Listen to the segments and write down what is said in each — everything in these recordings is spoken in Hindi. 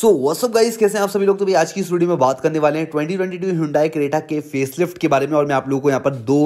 सो व्हाट्सअप गाइस कैसे हैं आप सभी लोग तो भाई आज की इस वीडियो में बात करने वाले हैं 2022 हिंडाई क्रेटा के फेसलिफ्ट के बारे में और मैं आप लोगों को यहाँ पर दो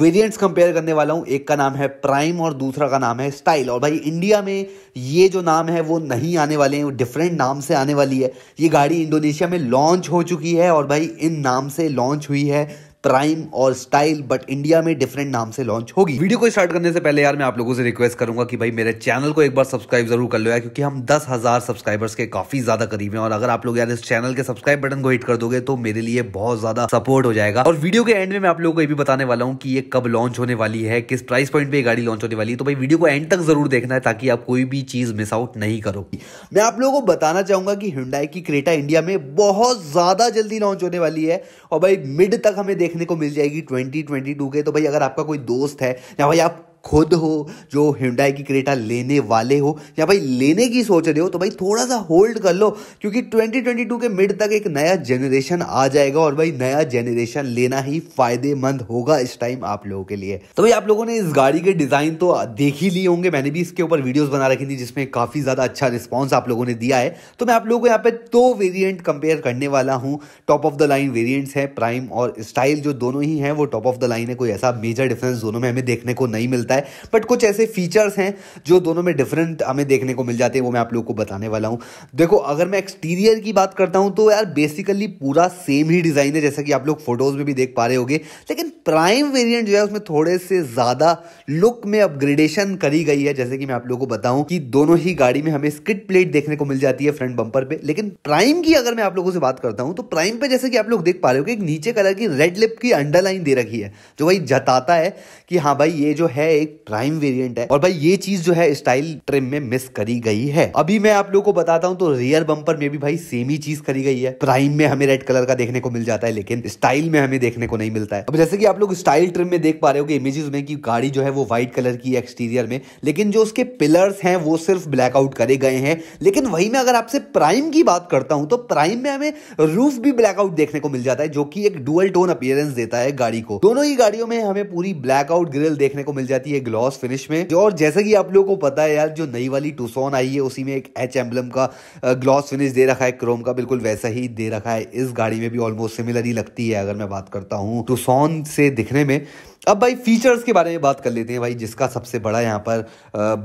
वेरिएंट्स कंपेयर करने वाला हूँ एक का नाम है प्राइम और दूसरा का नाम है स्टाइल और भाई इंडिया में ये जो नाम है वो नहीं आने वाले हैं डिफरेंट नाम से आने वाली है ये गाड़ी इंडोनेशिया में लॉन्च हो चुकी है और भाई इन नाम से लॉन्च हुई है प्राइम और स्टाइल बट इंडिया में डिफरेंट नाम से लॉन्च होगी वीडियो को स्टार्ट करने से पहले यार मैं आप लोगों से रिक्वेस्ट करूंगा कि भाई मेरे चैनल को एक बार सब्सक्राइब जरूर कर लो यार क्योंकि हम दस हजार सब्सक्राइबर्स के काफी ज्यादा करीब हैं और अगर आप लोग यार इस चैनल के सब्सक्राइब बटन को हिट कर दोगे तो मेरे लिए बहुत ज्यादा सपोर्ट हो जाएगा और वीडियो के एंड में मैं आप लोगों को ये भी बताने वाला हूँ कि ये कब लॉन्च होने वाली है किस प्राइस पॉइंट पे गाड़ी लॉन्च होने वाली है तो भाई वीडियो को एंड तक जरूर देखना है ताकि आप कोई भी चीज मिस आउट नहीं करोगी मैं आप लोगों को बताना चाहूंगा कि हिंडाई की क्रेटा इंडिया में बहुत ज्यादा जल्दी लॉन्च होने वाली है और भाई मिड तक हमें देखने को मिल जाएगी ट्वेंटी ट्वेंटी टू के तो भाई अगर आपका कोई दोस्त है या भाई आप खुद हो जो हिंडाई की क्रेटा लेने वाले हो या भाई लेने की सोच रहे हो तो भाई थोड़ा सा होल्ड कर लो क्योंकि 2022 के मिड तक एक नया जनरेशन आ जाएगा और भाई नया जनरेशन लेना ही फायदेमंद होगा इस टाइम आप लोगों के लिए तो भाई आप लोगों ने इस गाड़ी के डिज़ाइन तो देख ही लिए होंगे मैंने भी इसके ऊपर वीडियोज़ बना रखी थी जिसमें काफ़ी ज़्यादा अच्छा रिस्पॉन्स आप लोगों ने दिया है तो मैं आप लोगों को यहाँ पे दो वेरियंट कंपेयर करने वाला हूँ top of the line variant है प्राइम और स्टाइल जो दोनों ही है वो टॉप ऑफ द लाइन है कोई ऐसा मेजर डिफरेंस दोनों में हमें देखने को नहीं मिलता है बट कुछ ऐसे फीचर्स हैं जो दोनों में डिफरेंट हमें देखने को मिल जाते हैं वो मैं आप लोगों को बताने वाला हूँ देखो अगर मैं एक्सटीरियर की बात करता हूँ तो यार बेसिकली पूरा सेम ही डिज़ाइन है जैसा कि आप लोग फोटोज़ में भी देख पा रहे होगे लेकिन प्राइम वेरियंट जो है उसमें थोड़े से ज़्यादा लुक में अपग्रेडेशन करी गई है जैसे कि मैं आप लोगों को बताऊँ कि दोनों ही गाड़ी में हमें स्किट प्लेट देखने को मिल जाती है फ्रंट बंपर पर लेकिन प्राइम की अगर मैं आप लोगों से बात करता हूँ तो प्राइम पर जैसे कि आप लोग देख पा रहे हो कि नीचे कलर की रेड लिप की अंडरलाइन दे रखी है जो भाई जताता है कि हाँ भाई ये जो है एक प्राइम वेरिएंट है और भाई ये चीज जो है स्टाइल ट्रिम में मिस करी गई है अभी मैं आप लोगों को बताता हूँ तो रियर बम्पर में भी भाई सेम ही चीज करी गई है प्राइम में हमें रेड कलर का देखने को मिल जाता है लेकिन स्टाइल में हमें देखने को नहीं मिलता है अब जैसे कि आप लोग स्टाइल ट्रिम में देख पा रहे हो इमेजेस में कि गाड़ी जो है वो व्हाइट कलर की एक्सटीरियर में लेकिन जो उसके पिलर्स हैं वो सिर्फ ब्लैकआउट करे गए हैं लेकिन वही मैं अगर आपसे प्राइम की बात करता हूं तो प्राइम में हमें रूफ भी ब्लैकआउट देखने को मिल जाता है जो कि एक डुअल टोन अपियरेंस देता है गाड़ी को दोनों ही गाड़ियों में हमें पूरी ब्लैकआउट ग्रिल देखने को मिल जाती है जाती है ग्लॉस फिनिश में और जैसा कि आप लोगों को पता है यार जो नई वाली टूसोन आई है उसी में एक एच एम्बलम का ग्लॉस फिनिश दे रखा है क्रोम का बिल्कुल वैसा ही दे रखा है इस गाड़ी में भी ऑलमोस्ट सिमिलर ही लगती है अगर मैं बात करता हूँ टूसोन से दिखने में अब भाई फीचर्स के बारे में बात कर लेते हैं भाई जिसका सबसे बड़ा यहाँ पर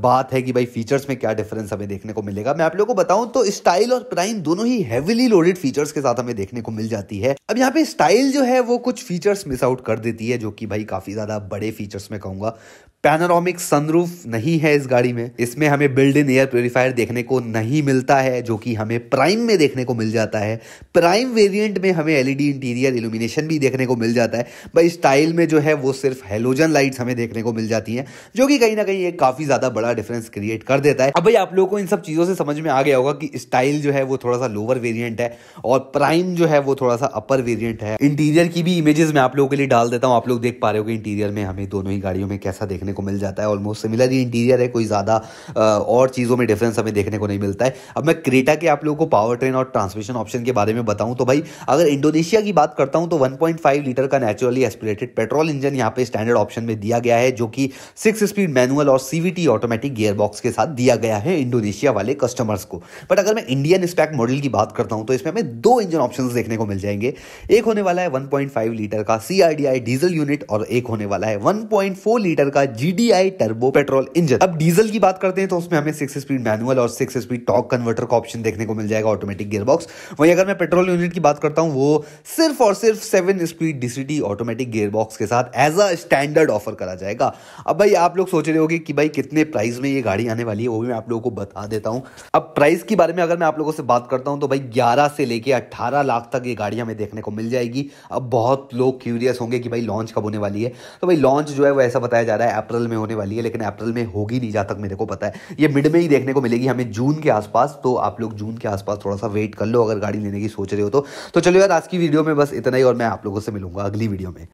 बात है कि भाई फीचर्स में क्या डिफरेंस हमें देखने को मिलेगा मैं आप लोगों को बताऊं तो स्टाइल और प्राइम दोनों ही हैविली लोडेड फीचर्स के साथ हमें देखने को मिल जाती है अब यहाँ पे स्टाइल जो है वो कुछ फीचर्स मिस आउट कर देती है जो कि भाई काफी ज्यादा बड़े फीचर्स में कहूंगा पैनारोमिक सनरूफ नहीं है इस गाड़ी में इसमें हमें बिल्ड इन एयर प्योरीफायर देखने को नहीं मिलता है जो कि हमें प्राइम में देखने को मिल जाता है प्राइम वेरिएंट में हमें एलईडी इंटीरियर इल्यूमिनेशन भी देखने को मिल जाता है भाई स्टाइल में जो है वो सिर्फ हेलोजन लाइट्स हमें देखने को मिल जाती हैं जो कि कहीं ना कहीं एक काफ़ी ज़्यादा बड़ा डिफरेंस क्रिएट कर देता है अब भाई आप लोगों को इन सब चीज़ों से समझ में आ गया होगा कि स्टाइल जो है वो थोड़ा सा लोअर वेरियंट है और प्राइम जो है वो थोड़ा सा अपर वेरियंट है इंटीरियर की भी इमेजेस मैं आप लोगों के लिए डाल देता हूँ आप लोग देख पा रहे हो कि इंटीरियर में हमें दोनों ही गाड़ियों में कैसा देखने देखने को मिल जाता है ऑलमोस्ट सिमिलर ही इंटीरियर है कोई ज़्यादा और चीज़ों में डिफरेंस हमें देखने को नहीं मिलता है अब मैं क्रेटा के आप लोगों को पावर ट्रेन और ट्रांसमिशन ऑप्शन के बारे में बताऊँ तो भाई अगर इंडोनेशिया की बात करता हूँ तो वन लीटर का नेचुरली एस्पिरेटेड पेट्रोल इंजन यहाँ पे स्टैंडर्ड ऑप्शन में दिया गया है जो कि सिक्स स्पीड मैनुअल और सीवीटी ऑटोमेटिक गियरबॉक्स के साथ दिया गया है इंडोनेशिया वाले कस्टमर्स को बट अगर मैं इंडियन स्पैक मॉडल की बात करता हूँ तो इसमें हमें दो इंजन ऑप्शन देखने को मिल जाएंगे एक होने वाला है 1.5 लीटर का सी डीजल यूनिट और एक होने वाला है 1.4 लीटर का G GDI turbo petrol engine अब डीजल की बात करते हैं तो उसमें हमें सिक्स स्पीड मैनुअल और सिक्स स्पीड टॉक कन्वर्टर का ऑप्शन देखने को मिल जाएगा ऑटोमेटिक गियर बॉक्स वहीं अगर मैं पेट्रोल यूनिट की बात करता हूँ वो सिर्फ और सिर्फ seven speed DCT automatic gear box के साथ एज अ स्टैंडर्ड ऑफर करा जाएगा अब भाई आप लोग सोच रहे होगे कि भाई कितने प्राइस में ये गाड़ी आने वाली है वो भी मैं आप लोगों को बता देता हूँ अब प्राइस के बारे में अगर मैं आप लोगों से बात करता हूँ तो भाई ग्यारह से लेकर अट्ठारह लाख तक ये गाड़ी हमें देखने को मिल जाएगी अब बहुत लोग क्यूरियस होंगे कि भाई लॉन्च कब होने वाली है तो भाई लॉन्च जो है वो ऐसा बताया जा रहा है अप्रैल में होने वाली है लेकिन अप्रैल में होगी नहीं जहाँ तक मेरे को पता है ये मिड में ही देखने को मिलेगी हमें जून के आसपास तो आप लोग जून के आसपास थोड़ा सा वेट कर लो अगर गाड़ी लेने की सोच रहे हो तो, तो चलो यार आज की वीडियो में बस इतना ही और मैं आप लोगों से मिलूंगा अगली वीडियो में